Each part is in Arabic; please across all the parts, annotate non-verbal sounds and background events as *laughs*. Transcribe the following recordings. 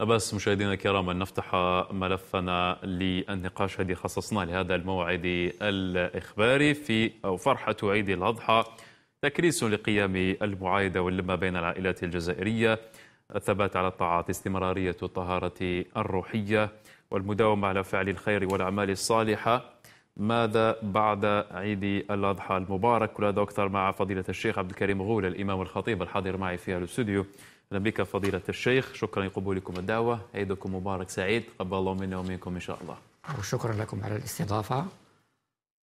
بس مشاهدينا الكرام أن نفتح ملفنا للنقاش الذي خصصناه لهذا الموعد الإخباري في أو فرحة عيد الأضحى تكريس لقيام المعايدة واللمة بين العائلات الجزائرية الثبات على الطاعات استمرارية الطهارة الروحية والمداومة على فعل الخير والأعمال الصالحة ماذا بعد عيد الأضحى المبارك كل هذا أكثر مع فضيلة الشيخ عبد الكريم غول الإمام الخطيب الحاضر معي في الاستوديو اهلا بك فضيله الشيخ شكرا لقبولكم الدعوه عيدكم مبارك سعيد قبل الله منا ومنكم ان شاء الله وشكرا لكم على الاستضافه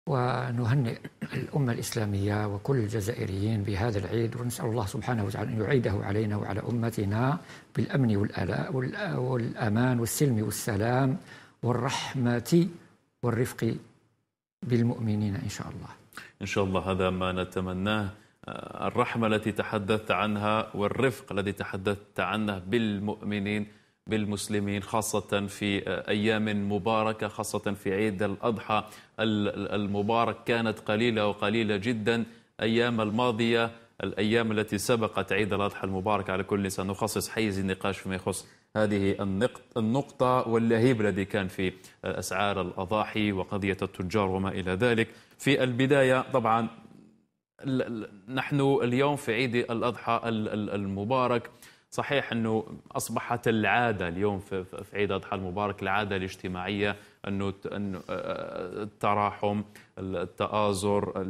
ونهنئ الأمة الإسلامية وكل الجزائريين بهذا العيد ونسأل الله سبحانه وتعالى أن يعيده علينا وعلى أمتنا بالأمن والألاء والأمان والسلم والسلام والرحمة والرفق بالمؤمنين إن شاء الله إن شاء الله هذا ما نتمناه الرحمة التي تحدثت عنها والرفق الذي تحدثت عنه بالمؤمنين بالمسلمين خاصة في أيام مباركة خاصة في عيد الأضحى المبارك كانت قليلة وقليلة جدا أيام الماضية الأيام التي سبقت عيد الأضحى المبارك على كل سنخصص حيز النقاش فيما يخص هذه النقطة واللهيب الذي كان في أسعار الأضاحي وقضية التجار وما إلى ذلك في البداية طبعا نحن اليوم في عيد الأضحى المبارك صحيح أنه أصبحت العادة اليوم في عيد الأضحى المبارك العادة الاجتماعية أنه آه، التراحم التآزر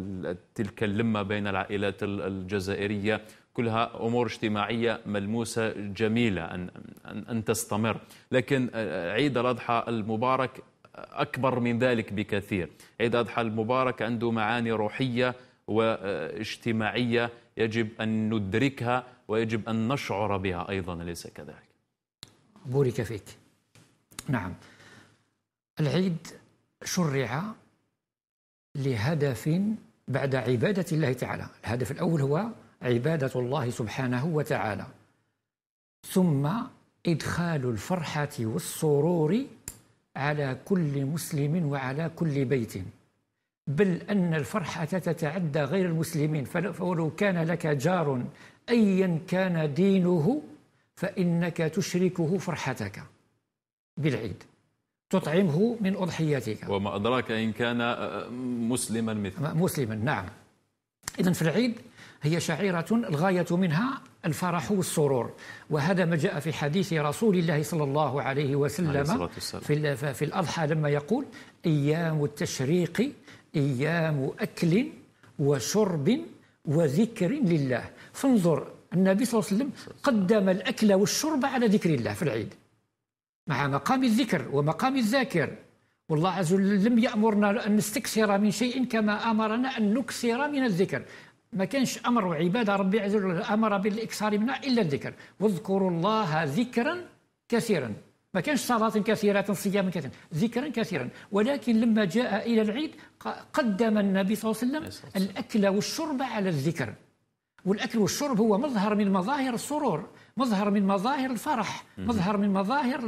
تلك اللمة بين العائلات الجزائرية كلها امور اجتماعيه ملموسه جميله ان ان, تستمر، لكن آه، عيد الاضحى المبارك اكبر من ذلك بكثير، عيد الاضحى المبارك عنده معاني روحيه واجتماعية يجب أن ندركها ويجب أن نشعر بها أيضا أليس كذلك بورك فيك نعم العيد شرع لهدف بعد عبادة الله تعالى الهدف الأول هو عبادة الله سبحانه وتعالى ثم إدخال الفرحة والسرور على كل مسلم وعلى كل بيت بل أن الفرحة تتعدى غير المسلمين فلو كان لك جار أيا كان دينه فإنك تشركه فرحتك بالعيد تطعمه من أضحيتك وما أدراك إن كان آه، مسلما مثلك مسلما نعم إذا في العيد هي شعيرة الغاية منها الفرح والسرور وهذا ما جاء في حديث رسول الله صلى الله عليه وسلم عليه في الأضحى لما يقول أيام التشريق ايام اكل وشرب وذكر لله فانظر النبي صلى الله عليه وسلم قدم الاكل والشرب على ذكر الله في العيد مع مقام الذكر ومقام الذاكر والله عز وجل لم يامرنا ان نستكثر من شيء كما امرنا ان نكثر من الذكر ما كانش امر عباده ربي عز وجل امر بالاكثار منها الا الذكر واذكروا الله ذكرا كثيرا ما كانش صلاة كثيرة صياما كثيرا ذكرا كثيرا ولكن لما جاء إلى العيد قدم النبي صلى الله عليه وسلم الأكل والشرب على الذكر والأكل والشرب هو مظهر من مظاهر السرور مظهر من مظاهر الفرح مظهر من مظاهر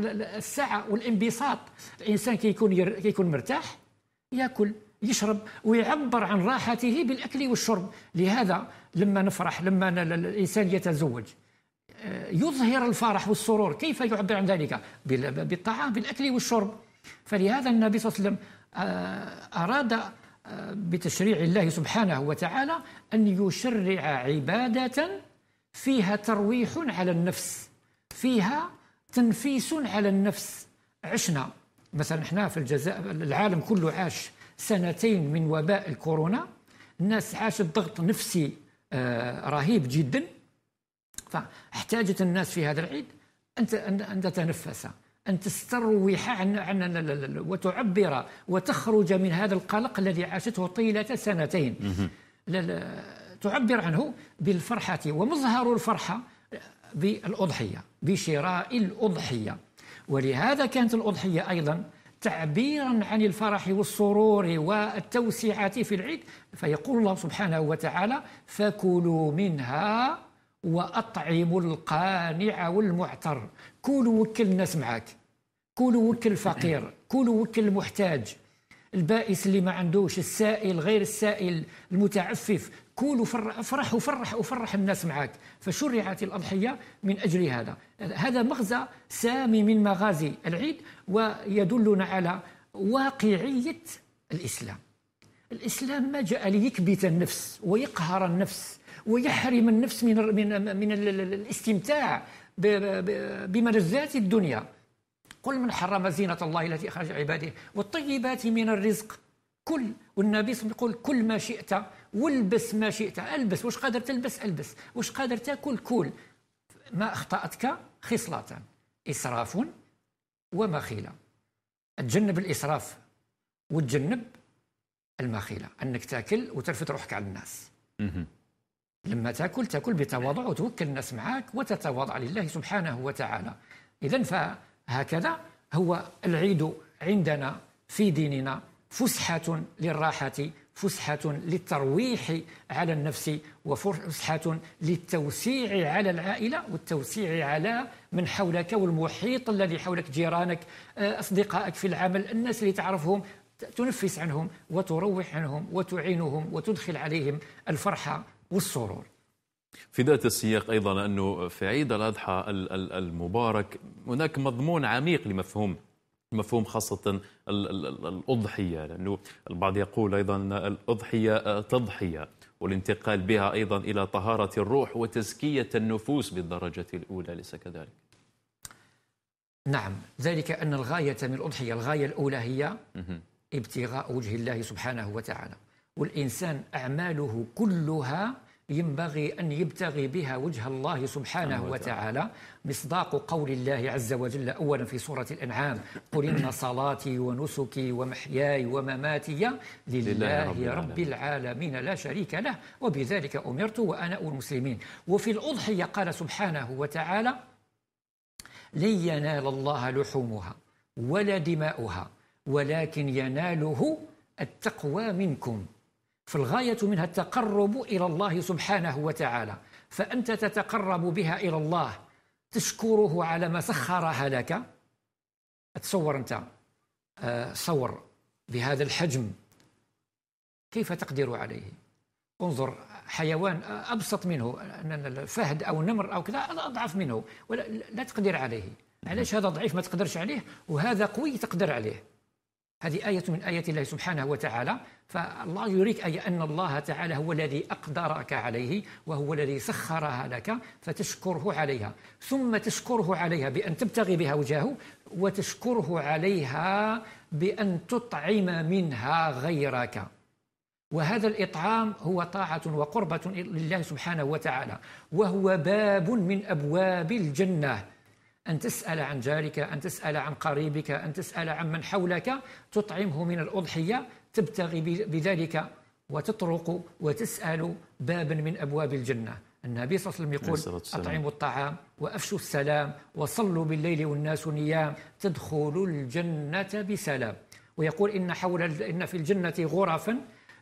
السعة والانبساط الإنسان كيكون ير... كيكون مرتاح يأكل يشرب ويعبر عن راحته بالأكل والشرب لهذا لما نفرح لما الإنسان يتزوج يظهر الفرح والسرور كيف يعبر عن ذلك بالطعام بالأكل والشرب فلهذا النبي صلى الله عليه وسلم آه، أراد آه، بتشريع الله سبحانه وتعالى أن يشرع عبادة فيها ترويح على النفس فيها تنفيس على النفس عشنا مثلا احنا في الجزائر العالم كله عاش سنتين من وباء الكورونا الناس عاشت ضغط نفسي آه، رهيب جدا فاحتاجت الناس في هذا العيد ان أن تتنفس أن تستروح عن, عن وتعبر وتخرج من هذا القلق الذي عاشته طيلة سنتين تعبر عنه بالفرحة ومظهر الفرحة بالأضحية بشراء الأضحية ولهذا كانت الأضحية أيضا تعبيرا عن الفرح والسرور والتوسعة في العيد فيقول الله سبحانه وتعالى فكلوا منها وأطعموا القانع والمعتر كون وكل الناس معاك كون وكل الفقير كون وكل المحتاج البائس اللي ما عندوش السائل غير السائل المتعفف كون وفرح فرح وفرح وفرح الناس معاك فشرعت الأضحية من أجل هذا هذا مغزى سامي من مغازي العيد ويدلنا على واقعية الإسلام الإسلام ما جاء ليكبت النفس ويقهر النفس ويحرم النفس من من من الاستمتاع بملذات الدنيا قل من حرم زينة الله التي أخرج عباده والطيبات من الرزق كل والنبي صلى الله عليه وسلم يقول كل ما شئت والبس ما شئت البس واش قادر تلبس البس واش قادر تاكل كل ما اخطاتك خصلتان اسراف ومخيله تجنب الاسراف وتجنب المخيله انك تاكل وترفد روحك على الناس لما تاكل تاكل بتواضع وتوكل الناس معك وتتواضع لله سبحانه وتعالى اذا فهكذا هو العيد عندنا في ديننا فسحه للراحه فسحة للترويح على النفس وفسحة للتوسيع على العائلة والتوسيع على من حولك والمحيط الذي حولك جيرانك آه، أصدقائك في العمل الناس اللي تعرفهم تنفس عنهم وتروح عنهم وتعينهم وتدخل عليهم الفرحة والسرور في ذات السياق أيضا أنه في عيد الأضحى المبارك هناك مضمون عميق لمفهوم مفهوم خاصة الأضحية لأنه البعض يقول أيضا أن الأضحية تضحية والانتقال بها أيضا إلى طهارة الروح وتزكية النفوس بالدرجة الأولى ليس كذلك نعم ذلك أن الغاية من الأضحية الغاية الأولى هي ابتغاء وجه الله سبحانه وتعالى والإنسان أعماله كلها ينبغي أن يبتغي بها وجه الله سبحانه وتعالى مصداق قول الله عز وجل أولا في سورة الأنعام قل إن *clears throat* صلاتي ونسكي ومحياي ومماتي لله رب العالمين لا شريك له وبذلك أمرت وأنا المسلمين وفي الأضحية قال سبحانه وتعالى لن ينال الله لحومها ولا دماؤها ولكن يناله التقوى منكم فالغاية منها التقرب إلى الله سبحانه وتعالى فأنت تتقرب بها إلى الله تشكره على ما سخرها لك تصور أنت آه، صور بهذا الحجم كيف تقدر عليه انظر حيوان أبسط منه الفهد أو النمر أو كذا أضعف منه ولا لا تقدر عليه علاش هذا ضعيف ما تقدرش عليه وهذا قوي تقدر عليه هذه آية من آيات الله سبحانه وتعالى فالله يريك أي أن الله تعالى هو الذي أقدرك عليه وهو الذي سخرها لك فتشكره عليها ثم تشكره عليها بأن تبتغي بها وجهه وتشكره عليها بأن تطعم منها غيرك وهذا الإطعام هو طاعة وقربة لله سبحانه وتعالى وهو باب من أبواب الجنة أن تسأل عن جارك أن تسأل عن قريبك أن تسأل عن من حولك تطعمه من الأضحية تبتغي بذلك وتطرق وتسأل بابا من أبواب الجنة النبي صلى الله عليه وسلم يقول أطعموا الطعام وأفشوا السلام وصلوا بالليل والناس نيام تدخلوا الجنة بسلام ويقول إن حول إن في الجنة غرفا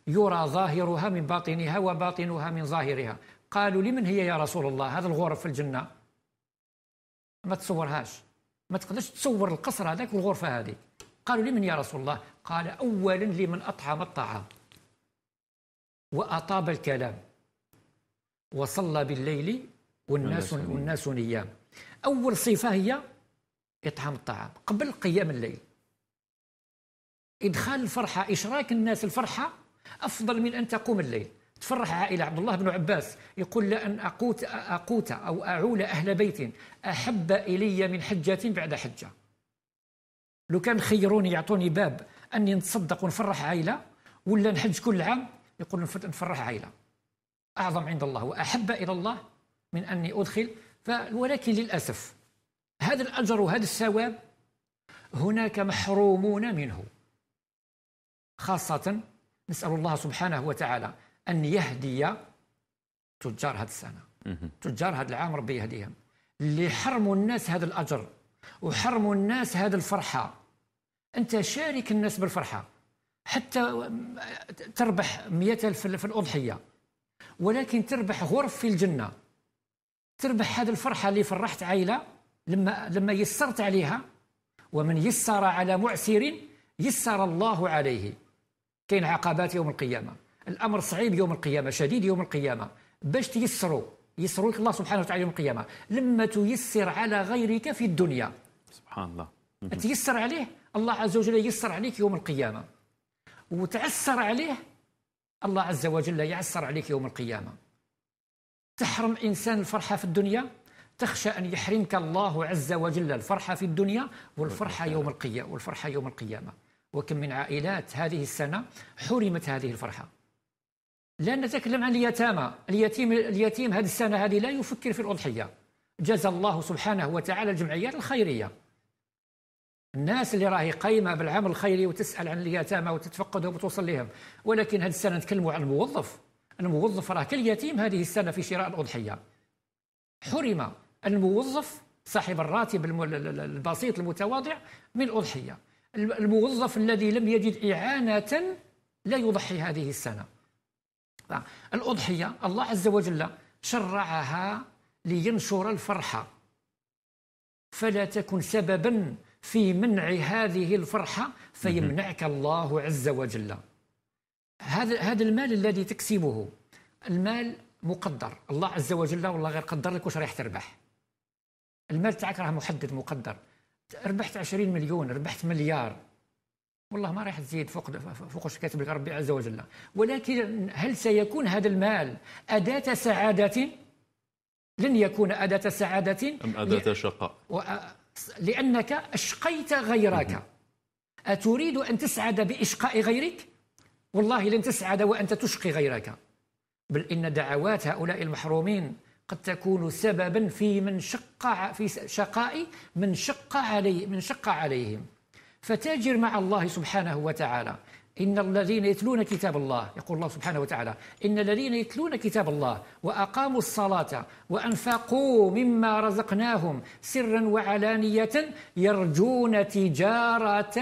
يرى ظاهرها من باطنها وباطنها من ظاهرها قالوا لمن هي يا رسول الله هذا الغرف في الجنة ما تصورهاش ما تقدرش تصور القصر هذاك والغرفه هذه قالوا لمن يا رسول الله قال اولا لمن اطعم الطعام واطاب الكلام وصلى بالليل والناس والناس نيام اول صفه هي اطعام الطعام قبل قيام الليل ادخال الفرحه اشراك الناس الفرحه افضل من ان تقوم الليل تفرح عائلة عبد الله بن عباس يقول لأن أقوت, أقوت أو أعول أهل بيت أحب إلي من حجة بعد حجة لو كان خيروني يعطوني باب أني نتصدق ونفرح عائلة ولا نحج كل عام يقول نفرح عائلة أعظم عند الله وأحب إلى الله من أني أدخل ولكن للأسف هذا الأجر وهذا الثواب هناك محرومون منه خاصة نسأل الله سبحانه وتعالى ان يهدي تجار هذه السنه تجار هذا العام ربي يهديهم اللي حرموا الناس هذا الاجر وحرموا الناس هذه الفرحه انت شارك الناس بالفرحه حتى تربح مئة ألف في الأضحية ولكن تربح غرف في الجنة تربح هذه الفرحة اللي فرحت عائلة لما لما يسرت عليها ومن يسر على معسر يسر الله عليه كاين عقبات يوم القيامه الامر صعيب يوم القيامه شديد يوم القيامه باش تيسروا يسروا لك الله سبحانه وتعالى يوم القيامه لما تيسر على غيرك في الدنيا سبحان الله تيسر عليه الله عز وجل ييسر عليك يوم القيامه وتعسر عليه الله عز وجل يعسر عليك يوم القيامه تحرم انسان الفرحه في الدنيا تخشى ان يحرمك الله عز وجل الفرحه في الدنيا والفرحه يوم القيامه والفرحه يوم القيامه وكم من عائلات هذه السنه حرمت هذه الفرحه لا نتكلم عن اليتامى اليتيم اليتيم هذه السنه هذه لا يفكر في الاضحيه جزى الله سبحانه وتعالى الجمعيات الخيريه الناس اللي راهي قايمه بالعمل الخيري وتسال عن اليتامى وتتفقدهم وتوصل لهم ولكن هذه السنه نتكلموا عن الموظف الموظف راه كاليتيم هذه السنه في شراء الاضحيه حرم الموظف صاحب الراتب البسيط المتواضع من الاضحيه الموظف الذي لم يجد اعانه لا يضحي هذه السنه الأضحية الله عز وجل شرعها لينشر الفرحة فلا تكن سببا في منع هذه الفرحة فيمنعك الله عز وجل هذا هذا المال الذي تكسبه المال مقدر الله عز وجل والله غير قدر لك واش رايح تربح المال تاعك راه محدد مقدر ربحت 20 مليون ربحت مليار والله ما راح تزيد فوق فوق كاتب ربي عز وجل ولكن هل سيكون هذا المال أداة سعادة؟ لن يكون أداة سعادة أم أداة شقاء لأنك أشقيت غيرك أتريد أن تسعد بإشقاء غيرك؟ والله لن تسعد وأنت تشقي غيرك بل إن دعوات هؤلاء المحرومين قد تكون سببا في من شق في شقاء من شق عليه من شق عليهم فتاجر مع الله سبحانه وتعالى إن الذين يتلون كتاب الله يقول الله سبحانه وتعالى إن الذين يتلون كتاب الله وأقاموا الصلاة وأنفقوا مما رزقناهم سرا وعلانية يرجون تجارة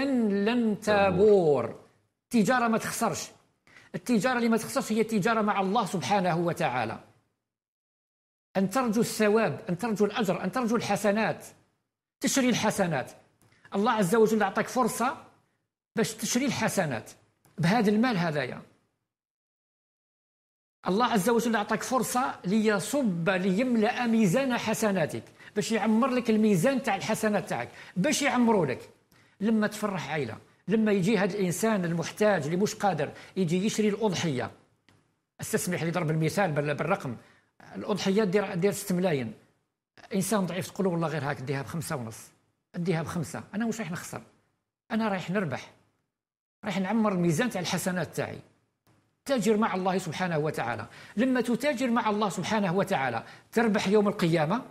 لن تبور تجارة ما تخسرش التجارة اللي ما تخسرش هي التجارة مع الله سبحانه وتعالى أن ترجو الثواب أن ترجو الأجر أن ترجو الحسنات تشري الحسنات الله عز وجل أعطاك فرصة باش تشري الحسنات بهذا المال هذايا الله عز وجل أعطاك فرصة ليصب ليملأ ميزان حسناتك باش يعمر لك الميزان تاع الحسنات تاعك باش يعمروا لك لما تفرح عائلة لما يجي هذا الإنسان المحتاج اللي مش قادر يجي يشري الأضحية استسمح لي ضرب المثال بالرقم الأضحية دير دير 6 ملايين إنسان ضعيف تقول والله غير هاك ديها بخمسة ونص اديها بخمسه انا واش رايح نخسر انا رايح نربح رايح نعمر الميزان تاع الحسنات تاعي تاجر مع الله سبحانه وتعالى لما تتاجر مع الله سبحانه وتعالى تربح يوم القيامه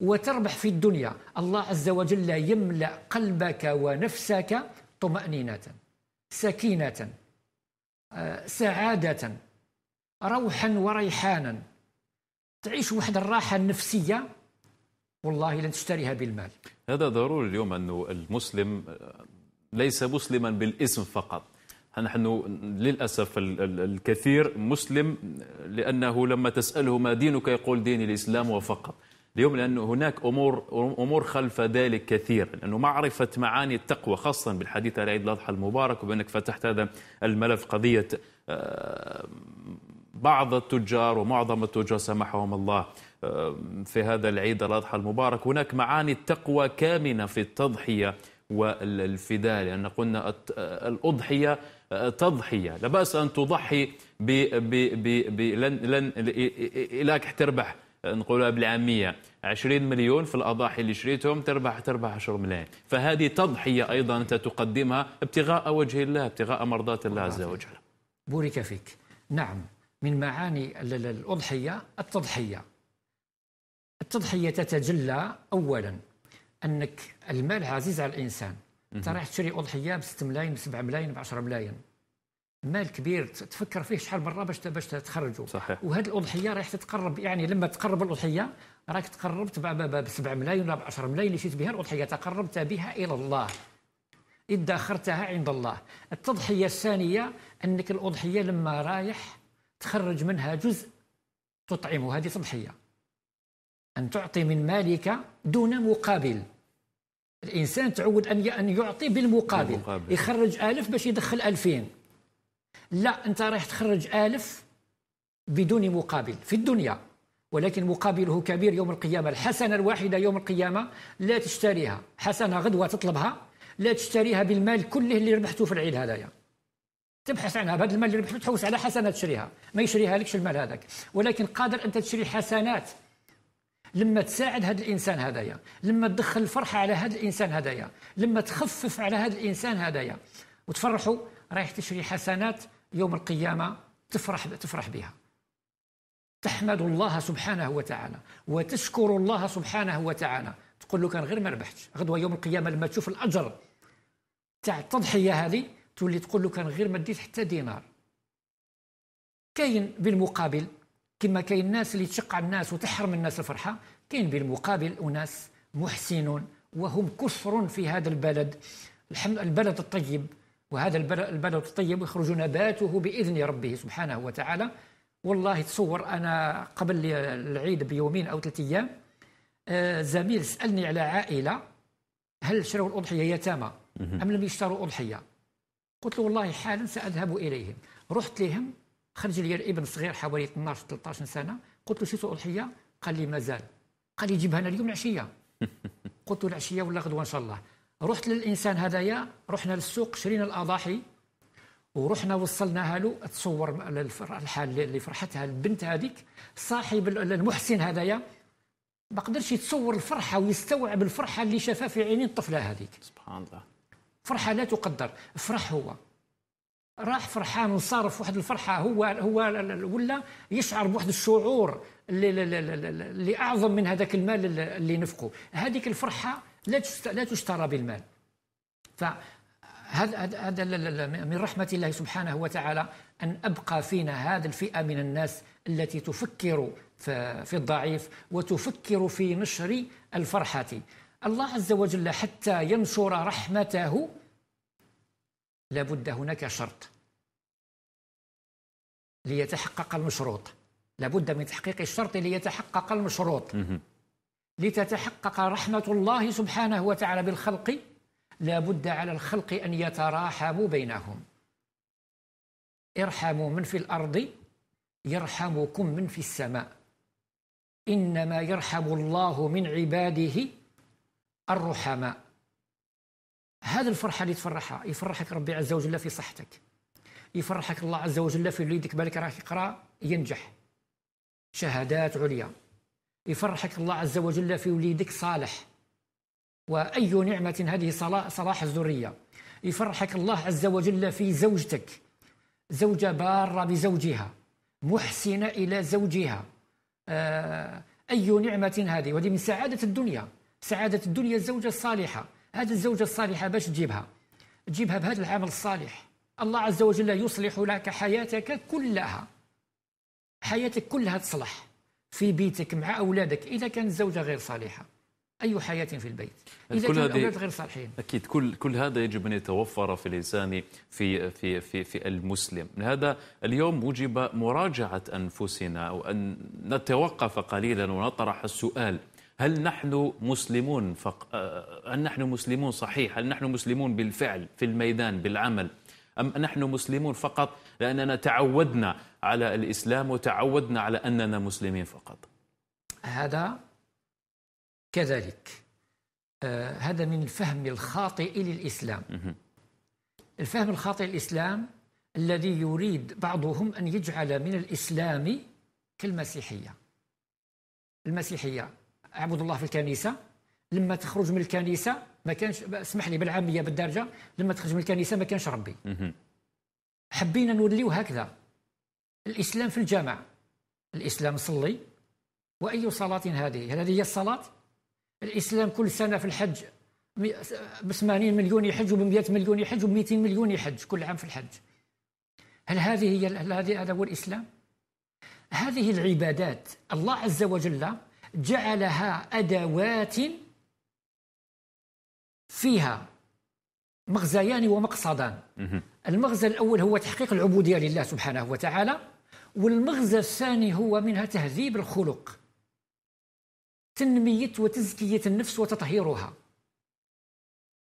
وتربح في الدنيا الله عز وجل يملا قلبك ونفسك طمانينه سكينه آه، سعاده روحا وريحانا تعيش واحد الراحه النفسيه والله لن تشتريها بالمال هذا ضروري اليوم أنه المسلم آه، ليس مسلما بالاسم فقط نحن للأسف الكثير مسلم آه، لأنه لما تسأله ما دينك يقول ديني الإسلام وفقط اليوم لأن هناك أمور أمور خلف ذلك كثير لأنه معرفة معاني التقوى خاصة بالحديث على عيد الأضحى المبارك وبأنك فتحت هذا الملف قضية آه، بعض التجار ومعظم التجار سمحهم الله في هذا العيد الأضحى المبارك هناك معاني التقوى كامنة في التضحية والفداء لأن يعني قلنا الأضحية آه، تضحية لا بأس أن تضحي ب ب ب ب لن لن إلاك تربح نقولها بالعامية 20 مليون في الأضاحي اللي شريتهم تربح تربح 10 ملايين فهذه تضحية أيضا أنت تقدمها ابتغاء وجه الله ابتغاء مرضات الله عز وجل بورك فيك نعم من معاني الأضحية التضحية التضحيه تتجلى اولا انك المال عزيز على الانسان انت رايح تشري اضحيه ب 6 ملايين ب 7 ملايين ب 10 ملايين مال كبير تفكر فيه شحال مره باش باش تخرجوا صحيح وهذه الاضحيه رايح تتقرب يعني لما تقرب الاضحيه راك تقربت ب 7 ملايين ولا ب 10 ملايين اللي شريت بها الاضحيه تقربت بها الى الله ادخرتها عند الله التضحيه الثانيه انك الاضحيه لما رايح تخرج منها جزء تطعمه هذه تضحيه أن تعطي من مالك دون مقابل الإنسان تعود أن أن يعطي بالمقابل المقابل. يخرج ألف باش يدخل ألفين لا أنت رايح تخرج ألف بدون مقابل في الدنيا ولكن مقابله كبير يوم القيامة الحسنة الواحدة يوم القيامة لا تشتريها حسنة غدوة تطلبها لا تشتريها بالمال كله اللي ربحته في العيد هذايا تبحث عنها بهذا المال اللي ربحته تحوس على حسنة تشريها ما يشريها لكش المال هذاك ولكن قادر أنت تشري حسنات لما تساعد هذا الانسان هذايا لما تدخل الفرحه على هذا الانسان هذايا لما تخفف على هذا الانسان هذايا وتفرحوا رايح تشري حسنات يوم القيامه تفرح تفرح بها تحمد الله سبحانه وتعالى وتشكر الله سبحانه وتعالى تقول له كان غير ما ربحتش غدوه يوم القيامه لما تشوف الاجر تاع التضحيه هذه تولي تقول له كان غير ما ديت حتى دينار كاين بالمقابل كما كاين الناس اللي تشق على الناس وتحرم الناس الفرحه كاين بالمقابل اناس محسنون وهم كثر في هذا البلد البلد الطيب وهذا البلد الطيب يخرج نباته باذن ربه سبحانه وتعالى والله تصور انا قبل العيد بيومين او ثلاث ايام آه، زميل سالني على عائله هل شروا الاضحيه يتامى ام لم يشتروا اضحيه؟ قلت له والله حالا ساذهب اليهم رحت لهم خرج لي الابن صغير حوالي 12 13 سنه قلت له شفتوا اضحيه قال لي مازال قال لي جيبها لنا اليوم العشيه *laughs* قلت له العشيه ولا غدوه ان شاء الله رحت للانسان هذايا رحنا للسوق شرينا الاضاحي ورحنا وصلناها له تصور الحال اللي فرحتها البنت هذيك صاحب المحسن هذايا ما قدرش يتصور الفرحه ويستوعب الفرحه اللي شافها في عينين الطفله هذيك سبحان الله فرحه لا تقدر فرح هو راح فرحان في واحد الفرحه هو هو ولا يشعر بواحد الشعور اللي, اللي اعظم من هذاك المال اللي نفقه هذيك الفرحه لا لا تشترى بالمال فهذا هذا من رحمه الله سبحانه وتعالى ان ابقى فينا هذه الفئه من الناس التي تفكر في الضعيف وتفكر في نشر الفرحه الله عز وجل حتى ينشر رحمته لابد هناك شرط ليتحقق المشروط لابد من تحقيق الشرط ليتحقق المشروط لتتحقق رحمة الله سبحانه وتعالى بالخلق لابد على الخلق أن يتراحموا بينهم ارحموا من في الأرض يرحمكم من في السماء إنما يرحم الله من عباده الرحماء هذه الفرحه اللي تفرحها يفرحك ربي عز وجل في صحتك يفرحك الله عز وجل في وليدك بالك راه يقرا ينجح شهادات عليا يفرحك الله عز وجل في وليدك صالح واي نعمه هذه صلاح, صلاح الذريه يفرحك الله عز وجل في زوجتك زوجه باره بزوجها محسنه الى زوجها آه، اي نعمه هذه وهذه من سعاده الدنيا سعاده الدنيا الزوجه الصالحه هذه الزوجة الصالحة باش تجيبها تجيبها بهذا العمل الصالح الله عز وجل يصلح لك حياتك كلها حياتك كلها تصلح في بيتك مع أولادك إذا كانت الزوجة غير صالحة أي حياة في البيت إذا كل الأولاد غير صالحين أكيد كل كل هذا يجب أن يتوفر في الإنسان في في في في المسلم لهذا اليوم وجب مراجعة أنفسنا وأن نتوقف قليلا ونطرح السؤال هل نحن مسلمون فق... آه، هل نحن مسلمون صحيح هل نحن مسلمون بالفعل في الميدان بالعمل أم نحن مسلمون فقط لأننا تعودنا على الإسلام وتعودنا على أننا مسلمين فقط هذا كذلك آه هذا من الفهم الخاطئ للإسلام الفهم الخاطئ للإسلام الذي يريد بعضهم أن يجعل من الإسلام كالمسيحية المسيحية اعبد الله في الكنيسه لما تخرج من الكنيسه ما كانش اسمح لي بالعاميه بالدارجه لما تخرج من الكنيسه ما كانش ربي حبينا نوليو هكذا الاسلام في الجامع الاسلام صلي واي صلاه هذه هل هذه هي الصلاه الاسلام كل سنه في الحج ب 80 مليون يحج وب 100 مليون يحج وب 200 مليون يحج كل عام في الحج هل هذه هي هل هذه هذا هو الاسلام هذه العبادات الله عز وجل جعلها أدوات فيها مغزيان ومقصدان المغزى الأول هو تحقيق العبودية لله سبحانه وتعالى والمغزى الثاني هو منها تهذيب الخلق تنمية وتزكية النفس وتطهيرها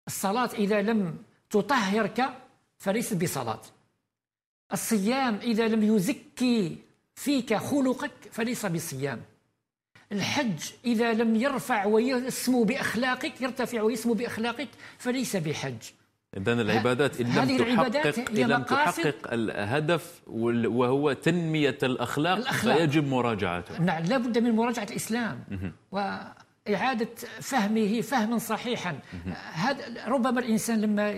الصلاة إذا لم تطهرك فليست بصلاة الصيام إذا لم يزكي فيك خلقك فليس بصيام الحج إذا لم يرفع ويسمو بأخلاقك يرتفع ويسمو بأخلاقك فليس بحج إذا العبادات إن لم تحقق إن لم تحقق الهدف وهو تنمية الأخلاق, الأخلاق. فيجب مراجعته نعم بد من مراجعة الإسلام إعادة فهمه فهما صحيحا هذا ربما الإنسان لما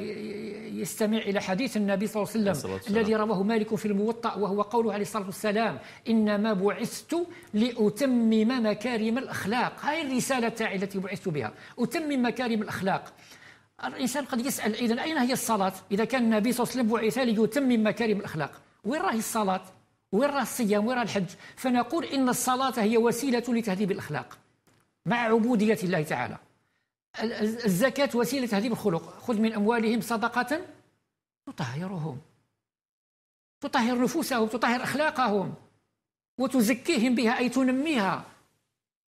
يستمع إلى حديث النبي صلى الله عليه وسلم الذي رواه مالك في الموطأ وهو قوله عليه الصلاة والسلام إنما بعثت لأتمم مكارم الأخلاق هذه الرسالة تاعي التي بعثت بها أتمم مكارم الأخلاق الإنسان قد يسأل إذا أين هي الصلاة إذا كان النبي صلى الله عليه وسلم بعث ليتمم مكارم الأخلاق وين راهي الصلاة وين راه الصيام وين راه الحج فنقول إن الصلاة هي وسيلة لتهذيب الأخلاق مع عبودية الله تعالى الزكاة وسيلة تهذيب الخلق خذ من أموالهم صدقة تطهرهم تطهر نفوسهم تطهر أخلاقهم وتزكيهم بها أي تنميها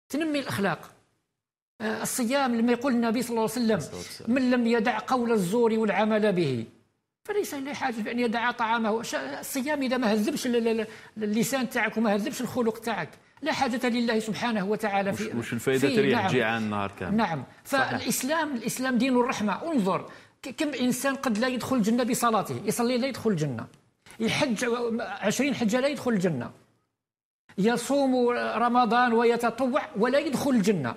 تنمي الأخلاق آه، الصيام لما يقول النبي صلى الله عليه وسلم من لم يدع قول الزور والعمل به فليس له حاجه بان يدع طعامه الصيام اذا ما هذبش اللسان تاعك وما هذبش الخلق تاعك لا حاجة لله سبحانه وتعالى في وش الفائدة تريح نعم جيعان النهار كامل نعم فالإسلام الإسلام دين الرحمة انظر كم إنسان قد لا يدخل الجنة بصلاته يصلي لا يدخل الجنة يحج عشرين حجة لا يدخل الجنة يصوم رمضان ويتطوع ولا يدخل الجنة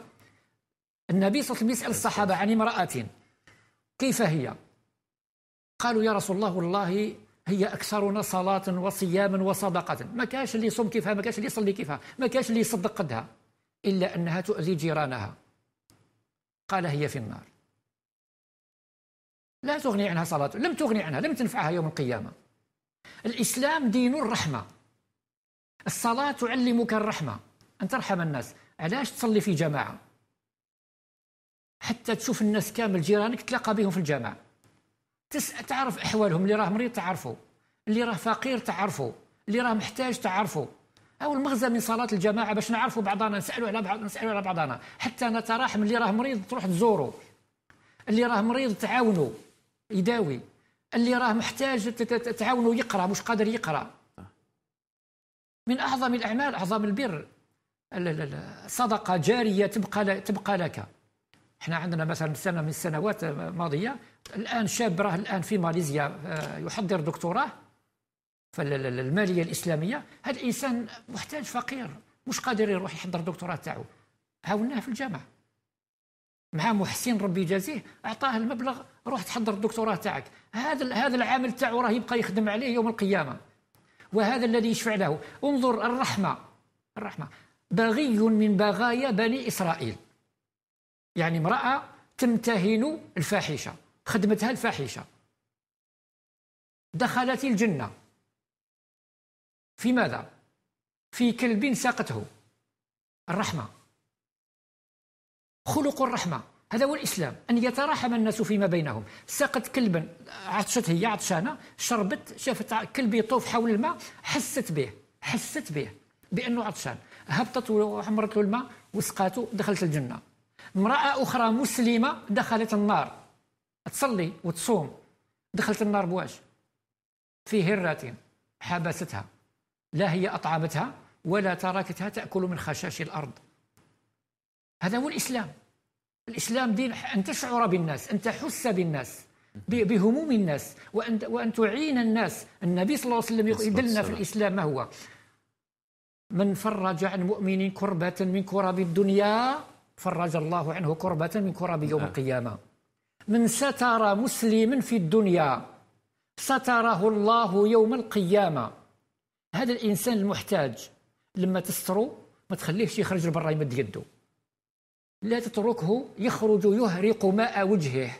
النبي صلى الله عليه وسلم يسأل الصحابة عن امرأة كيف هي قالوا يا رسول الله والله هي اكثرنا صلاه وصياما وصدقه ما كاش اللي يصوم كيفها ما كاش اللي يصلي كيفها ما كاش اللي يصدق قدها الا انها تؤذي جيرانها قال هي في النار لا تغني عنها صلاة لم تغني عنها لم تنفعها يوم القيامة الإسلام دين الرحمة الصلاة تعلمك الرحمة أن ترحم الناس علاش تصلي في جماعة حتى تشوف الناس كامل جيرانك تلاقى بهم في الجماعه تعرف احوالهم اللي راه مريض تعرفه اللي راه فقير تعرفه اللي راه محتاج تعرفه او المغزى من صلاه الجماعه باش نعرفوا بعضنا نسالوا على بعض نسالوا على بعضنا حتى نتراحم اللي راه مريض تروح تزوره اللي راه مريض تعاونه يداوي اللي راه محتاج تعاونه يقرا مش قادر يقرا من اعظم الاعمال اعظم البر الصدقه جاريه تبقى تبقى لك احنا عندنا مثلا سنه من السنوات الماضيه الان شاب راه الان في ماليزيا آه، يحضر دكتوراه فالماليه الاسلاميه هذا الانسان محتاج فقير مش قادر يروح يحضر الدكتوراه تاعو عاوناه في الجامعه مع محسن ربي يجازيه اعطاه المبلغ روح تحضر الدكتوراه تاعك هذا هذا العامل تاعو راه يبقى يخدم عليه يوم القيامه وهذا الذي يشفع له انظر الرحمه الرحمه بغي من بغايا بني اسرائيل يعني امرأة تمتهن الفاحشة خدمتها الفاحشة دخلت الجنة في ماذا؟ في كلب ساقته الرحمة خلق الرحمة هذا هو الإسلام أن يتراحم الناس فيما بينهم ساقت كلبا عطشت هي عطشانة شربت شافت كلب يطوف حول الماء حست به حست به بأنه عطشان هبطت وعمرت له الماء وسقاته دخلت الجنة امرأة أخرى مسلمة دخلت النار تصلي وتصوم دخلت النار بواش في هرة حبستها لا هي أطعمتها ولا تركتها تأكل من خشاش الأرض هذا هو الإسلام الإسلام دين أن تشعر بالناس أن تحس بالناس بهموم الناس وأن وأن تعين الناس النبي صلى الله عليه وسلم يدلنا في الإسلام ما هو من فرج عن مؤمن كربة من كرب الدنيا فرج الله عنه كربة من كرب يوم نعم. القيامة من ستر مسلما في الدنيا ستره الله يوم القيامة هذا الإنسان المحتاج لما تستره ما تخليهش يخرج لبرا يمد يده لا تتركه يخرج يهرق ماء وجهه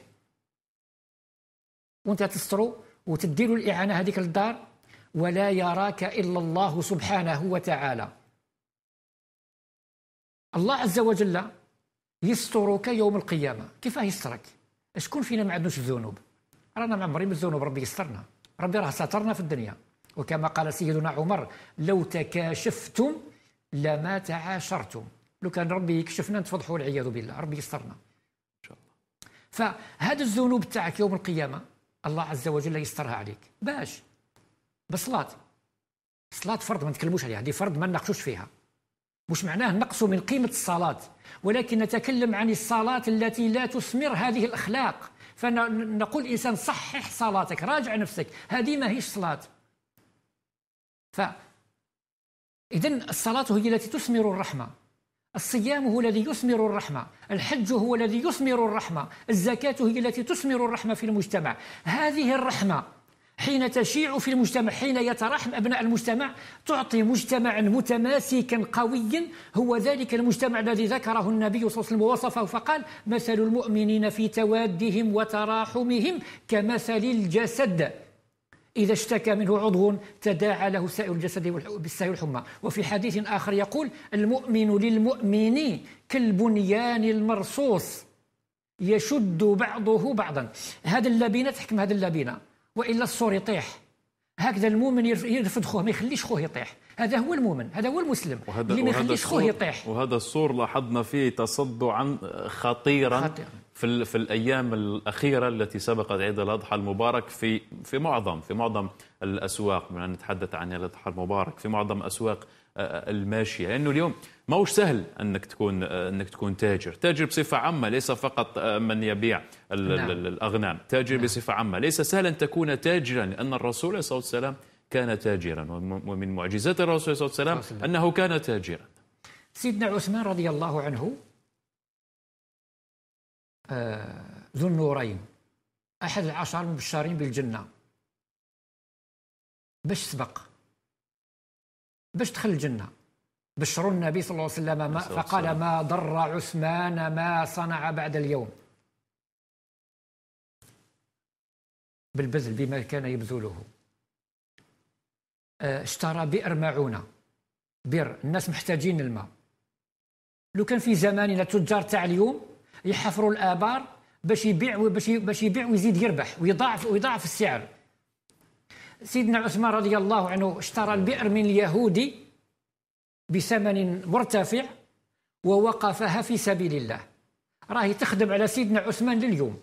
وانت تستره وتديروا الإعانة هذيك للدار ولا يراك إلا الله سبحانه وتعالى الله عز وجل يسترك يوم القيامه كيفاه يسترك شكون فينا ما عندوش ذنوب رانا معمرين بالذنوب ربي يسترنا ربي راه سترنا في الدنيا وكما قال سيدنا عمر لو تكاشفتم لما تعاشرتم لو كان ربي يكشفنا نتفضحوا والعياذ بالله ربي يسترنا ان شاء الله فهذا الذنوب تاعك يوم القيامه الله عز وجل يسترها عليك باش بصلات صلاة فرض ما نتكلموش عليها هذه فرض ما نناقشوش فيها مش معناه نقصوا من قيمه الصلاه ولكن نتكلم عن الصلاة التي لا تثمر هذه الأخلاق فنقول الإنسان صحح صلاتك راجع نفسك هذه ما هي صلاة ف إذا الصلاة هي التي تثمر الرحمة الصيام هو الذي يثمر الرحمة الحج هو الذي يثمر الرحمة الزكاة هي التي تثمر الرحمة في المجتمع هذه الرحمة حين تشيع في المجتمع حين يتراحم أبناء المجتمع تعطي مجتمعا متماسكا قويا هو ذلك المجتمع الذي ذكره النبي صلى الله عليه وسلم ووصفه فقال مثل المؤمنين في توادهم وتراحمهم كمثل الجسد إذا اشتكى منه عضو تداعى له سائر الجسد بالسائر الحمى وفي حديث آخر يقول المؤمن للمؤمن كالبنيان المرصوص يشد بعضه بعضا هذا اللبنة تحكم هذا اللبنة والا السور يطيح هكذا المؤمن يرفد خوه ما يخليش خوه يطيح هذا هو المؤمن هذا هو المسلم وهذا اللي ما يخليش خوه يطيح وهذا السور لاحظنا فيه تصدعا آه، خطيرا خطير. في في الايام الاخيره التي سبقت عيد الاضحى المبارك في في معظم في معظم الاسواق من نتحدث عن الأضحى المبارك في معظم اسواق الماشيه لانه اليوم ما سهل انك تكون انك تكون تاجر، تاجر بصفه عامه ليس فقط من يبيع نعم. الاغنام، تاجر نعم. بصفه عامه، ليس سهلا تكون تاجرا لان الرسول صلى الله عليه وسلم كان تاجرا ومن معجزات الرسول صلى الله عليه وسلم انه كان تاجرا. سيدنا عثمان رضي الله عنه آه، ذو النورين احد العشر المبشرين بالجنه باش سبق باش دخل الجنه بشروا النبي صلى الله عليه وسلم ما فقال ما ضر عثمان ما صنع بعد اليوم بالبذل بما كان يبذله آه، اشترى بئر معونة بئر الناس محتاجين الماء لو كان في زماننا التجار تاع اليوم يحفروا الآبار باش يبيع باش يبيع ويزيد يربح ويضاعف ويضاعف السعر سيدنا عثمان رضي الله عنه اشترى البئر من اليهودي بثمن مرتفع ووقفها في سبيل الله راهي تخدم على سيدنا عثمان لليوم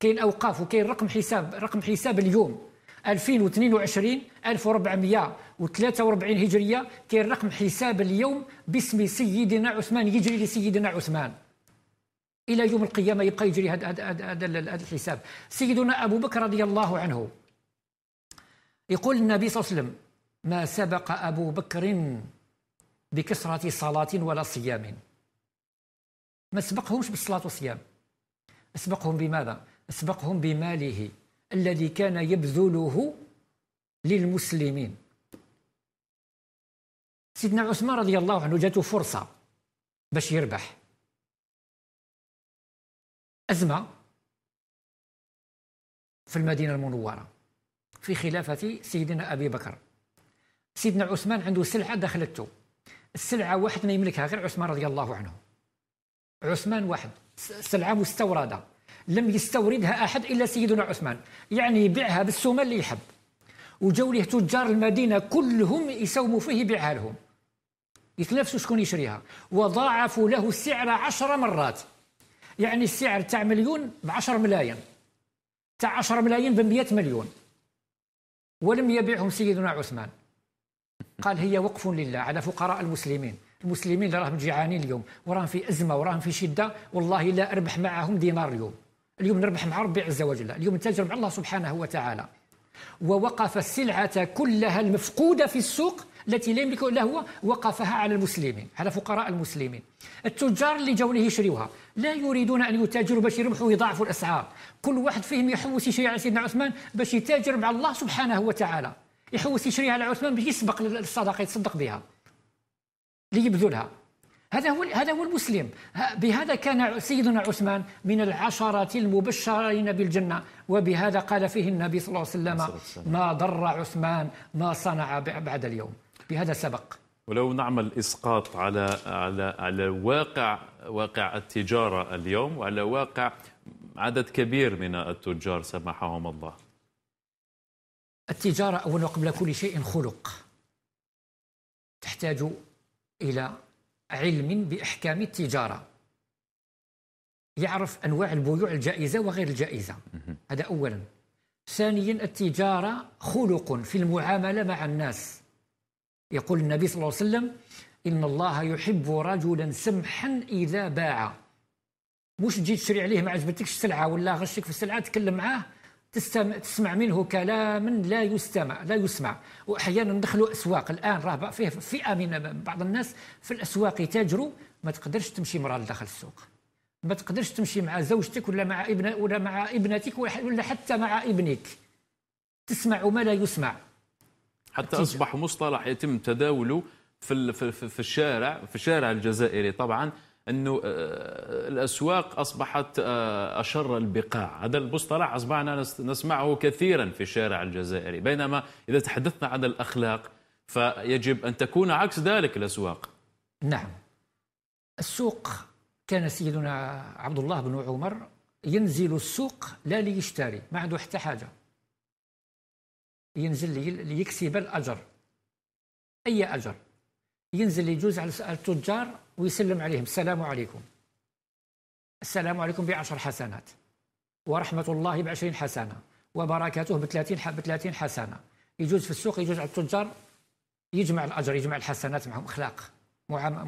كاين اوقاف وكاين رقم حساب رقم حساب اليوم 2022 1443 هجريه كاين رقم حساب اليوم باسم سيدنا عثمان يجري لسيدنا عثمان الى يوم القيامه يبقى يجري هذا الحساب سيدنا ابو بكر رضي الله عنه يقول النبي صلى الله عليه وسلم ما سبق أبو بكر بكثرة صلاة ولا صيام ما سبقهمش بالصلاة والصيام أسبقهم بماذا؟ أسبقهم بماله الذي كان يبذله للمسلمين سيدنا عثمان رضي الله عنه جاته فرصة باش يربح أزمة في المدينة المنورة في خلافة سيدنا أبي بكر سيدنا عثمان عنده سلعة دخلته السلعة واحد ما يملكها غير عثمان رضي الله عنه عثمان واحد سلعة مستوردة لم يستوردها أحد إلا سيدنا عثمان يعني يبيعها بالسومة اللي يحب وجاو ليه تجار المدينة كلهم يسوموا فيه يبيعها لهم يتنافسوا شكون يشريها وضاعفوا له السعر عشر مرات يعني السعر تاع مليون ب 10 ملايين تاع 10 ملايين ب 100 مليون ولم يبيعهم سيدنا عثمان قال هي وقف لله على فقراء المسلمين المسلمين اللي راهم جيعانين اليوم وراهم في ازمه وراهم في شده والله لا اربح معهم دينار اليوم اليوم نربح مع ربي عز وجل اليوم نتاجر مع الله سبحانه وتعالى ووقف السلعه كلها المفقوده في السوق التي لا يملكها الا هو وقفها على المسلمين على فقراء المسلمين التجار اللي جاوا ليه يشريوها لا يريدون ان يتاجروا باش يربحوا ويضاعفوا الاسعار كل واحد فيهم يحوس يشري على سيدنا عثمان باش يتاجر مع الله سبحانه وتعالى يحوس يشريها على عثمان باش يسبق للصدقه يتصدق بها ليبذلها هذا هو هذا هو المسلم بهذا كان سيدنا عثمان من العشرة المبشرين بالجنة وبهذا قال فيه النبي صلى الله عليه وسلم ما ضر عثمان ما صنع بعد اليوم بهذا سبق ولو نعمل اسقاط على على على واقع واقع التجاره اليوم وعلى واقع عدد كبير من التجار سمحهم الله التجاره اولا وقبل كل شيء خلق تحتاج الى علم باحكام التجاره يعرف انواع البيوع الجائزه وغير الجائزه هذا اولا ثانيا التجاره خلق في المعامله مع الناس يقول النبي صلى الله عليه وسلم إن الله يحب رجلا سمحا إذا باع مش تجي تشري عليه ما عجبتكش السلعة ولا غشك في السلعة تكلم معاه تستمع, تسمع منه كلاما لا يستمع لا يسمع واحيانا ندخلوا اسواق الان راه فيه فئه من بعض الناس في الاسواق يتاجروا ما تقدرش تمشي مرة لداخل السوق ما تقدرش تمشي مع زوجتك ولا مع ابن ولا مع ابنتك ولا حتى مع ابنك تسمع ما لا يسمع حتى أصبح مصطلح يتم تداوله في في الشارع في الشارع الجزائري طبعا انه آه، الاسواق اصبحت آه، اشر البقاع، هذا المصطلح اصبحنا نسمعه كثيرا في الشارع الجزائري، بينما اذا تحدثنا عن الاخلاق فيجب ان تكون عكس ذلك الاسواق. نعم. السوق كان سيدنا عبد الله بن عمر ينزل السوق لا ليشتري، ما عنده حتى حاجه. ينزل ليكسب الاجر اي اجر ينزل يجوز على التجار ويسلم عليهم السلام عليكم السلام عليكم بعشر حسنات ورحمه الله بعشرين حسنه وبركاته بثلاثين بثلاثين حسنه يجوز في السوق يجوز على التجار يجمع الاجر يجمع الحسنات معهم اخلاق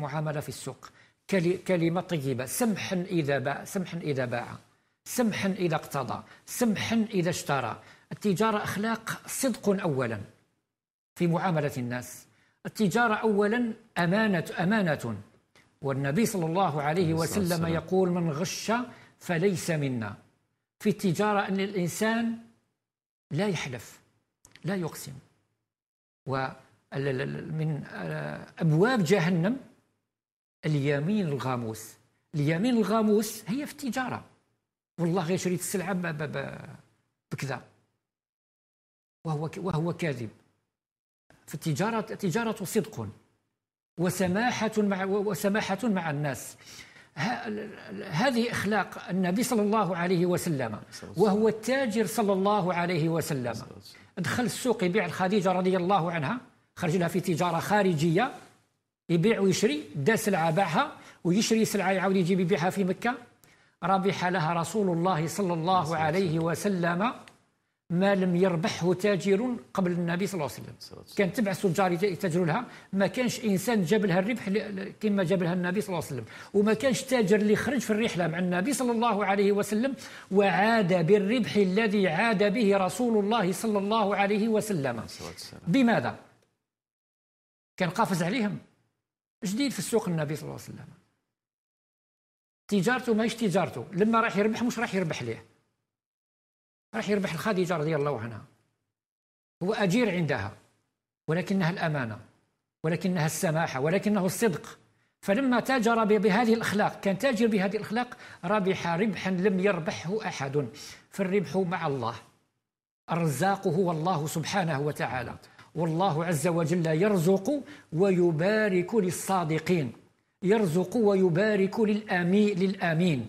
معامله في السوق كلمه طيبه سمحا اذا باع سمحا اذا باع سمحا اذا اقتضى سمحا اذا اشترى التجارة أخلاق صدق أولا في معاملة الناس التجارة أولا أمانة أمانة والنبي صلى الله عليه وسلم يقول من غش فليس منا في التجارة أن الإنسان لا يحلف لا يقسم ومن أبواب جهنم اليمين الغاموس اليمين الغاموس هي في التجارة والله غير شريت السلعة بكذا وهو وهو كاذب فالتجارة التجارة صدق وسماحة مع وسماحة مع الناس هذه أخلاق النبي صلى الله عليه وسلم وهو التاجر صلى الله عليه وسلم دخل السوق يبيع الخديجة رضي الله عنها خرج لها في تجارة خارجية يبيع ويشري دا سلعة باعها ويشري سلعة يعاود يجيب يبيعها في مكة ربح لها رسول الله صلى الله عليه وسلم ما لم يربحه تاجر قبل النبي صلى الله عليه وسلم كان تبع تجار يتاجروا لها ما كانش انسان جاب لها الربح كما جاب لها النبي صلى الله عليه وسلم وما كانش تاجر اللي خرج في الرحله مع النبي صلى الله عليه وسلم وعاد بالربح الذي عاد به رسول الله صلى الله عليه وسلم بماذا كان قافز عليهم جديد في السوق النبي صلى الله عليه وسلم تجارته ماهيش تجارته لما راح يربح مش راح يربح ليه راح يربح الخديجة رضي الله عنها هو أجير عندها ولكنها الأمانة ولكنها السماحة ولكنه الصدق فلما تاجر بهذه الأخلاق كان تاجر بهذه الأخلاق ربح ربحا لم يربحه أحد فالربح مع الله الرزاق هو الله سبحانه وتعالى والله عز وجل يرزق ويبارك للصادقين يرزق ويبارك للأمين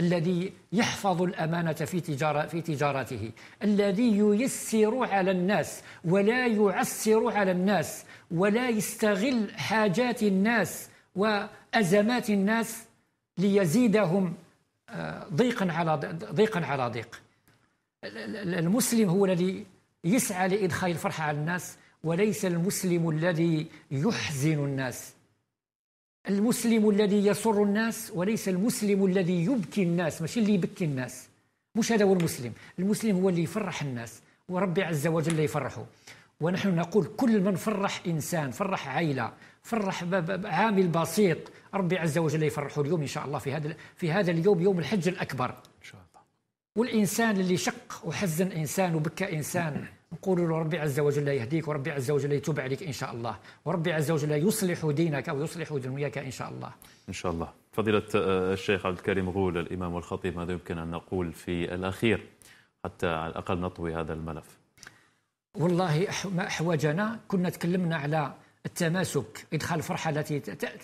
الذي يحفظ الامانه في تجاره في تجارته، الذي ييسر على الناس ولا يعسر على الناس ولا يستغل حاجات الناس وازمات الناس ليزيدهم آه، ضيقا على ضيقا على ضيق. المسلم هو الذي يسعى لادخال الفرحه على الناس وليس المسلم الذي يحزن الناس. المسلم الذي يسر الناس وليس المسلم الذي يبكي الناس ماشي اللي يبكي الناس مش هذا هو المسلم المسلم هو اللي يفرح الناس وربي عز وجل يفرحه ونحن نقول كل من فرح إنسان فرح عائلة فرح عامل بسيط ربي عز وجل يفرحه اليوم إن شاء الله في هذا في هذا اليوم يوم الحج الأكبر إن شاء الله والإنسان اللي شق وحزن إنسان وبكى إنسان نقولوا له ربي عز وجل يهديك وربي عز وجل يتوب عليك ان شاء الله وربي عز وجل يصلح دينك ويصلح دنياك ان شاء الله ان شاء الله فضيله آه، الشيخ عبد الكريم غول الامام والخطيب ماذا يمكن ان نقول في الاخير حتى على الاقل نطوي هذا الملف والله ما احوجنا كنا تكلمنا على التماسك ادخال الفرحه التي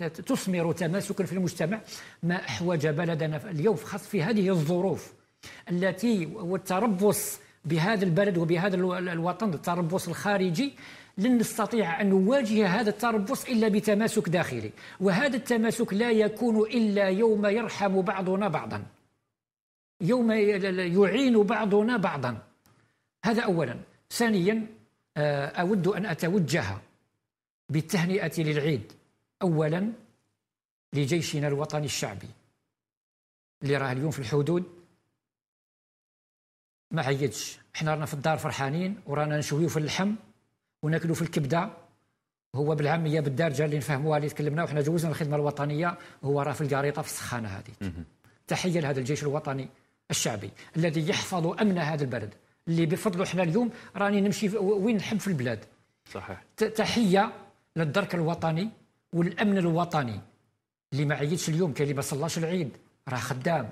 تثمر تماسكا في المجتمع ما احوج بلدنا اليوم خاص في هذه الظروف التي والتربص بهذا البلد وبهذا الوطن التربص الخارجي لن نستطيع أن نواجه هذا التربص إلا بتماسك داخلي وهذا التماسك لا يكون إلا يوم يرحم بعضنا بعضا يوم يعين بعضنا بعضا هذا أولا ثانيا آه، أود أن أتوجه بالتهنئة للعيد أولا لجيشنا الوطني الشعبي اللي راه اليوم في الحدود ما عيدش حنا رانا في الدار فرحانين ورانا نشويو في اللحم وناكلو في الكبده هو بالعاميه بالدارجه اللي نفهموها اللي تكلمنا وحنا جوزنا الخدمه الوطنيه هو راه في القريطه في السخانه هذه تحيه لهذا الجيش الوطني الشعبي الذي يحفظ امن هذا البلد اللي بفضله حنا اليوم راني نمشي وين نحب في البلاد صحيح تحيه للدرك الوطني والامن الوطني اللي ما عيدش اليوم كاين اللي ما صلاش العيد راه خدام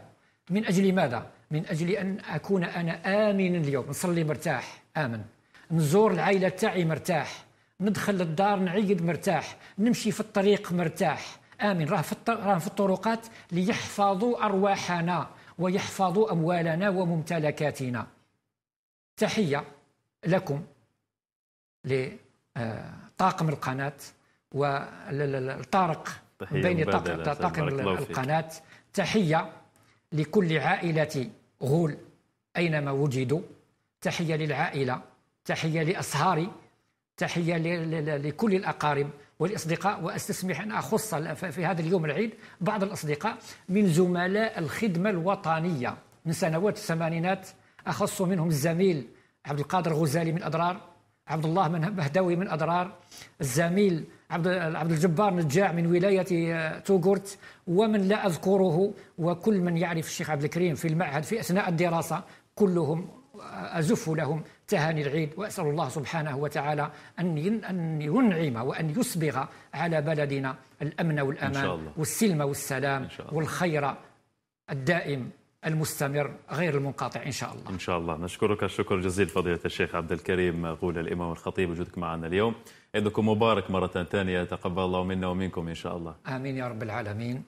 من اجل ماذا؟ من أجل أن أكون أنا آمنا اليوم نصلي مرتاح آمن نزور العائلة تاعي مرتاح ندخل للدار نعيد مرتاح نمشي في الطريق مرتاح آمن راه في الطرقات ليحفظوا أرواحنا ويحفظوا أموالنا وممتلكاتنا تحية لكم لطاقم القناة والطارق بين طاقم القناة تحية لكل عائلة غول أينما وجدوا تحية للعائلة تحية لأصهاري تحية لكل الأقارب والأصدقاء وأستسمح أن أخص في هذا اليوم العيد بعض الأصدقاء من زملاء الخدمة الوطنية من سنوات الثمانينات أخص منهم الزميل عبد القادر غزالي من أضرار عبد الله من بهدوي من أضرار الزميل عبد عبد الجبار نجاع من ولايه آه، توغورت ومن لا اذكره وكل من يعرف الشيخ عبد الكريم في المعهد في اثناء الدراسه كلهم آه، ازف لهم تهاني العيد واسال الله سبحانه وتعالى ان ان ينعم وان يسبغ على بلدنا الامن والامان والسلم والسلام والخير الدائم المستمر غير المنقطع ان شاء الله. ان شاء الله، نشكرك الشكر جزيل فضيله الشيخ عبد الكريم قول الامام الخطيب وجودك معنا اليوم. عيدكم مبارك مره ثانيه تقبل الله منا ومنكم ان شاء الله. امين يا رب العالمين.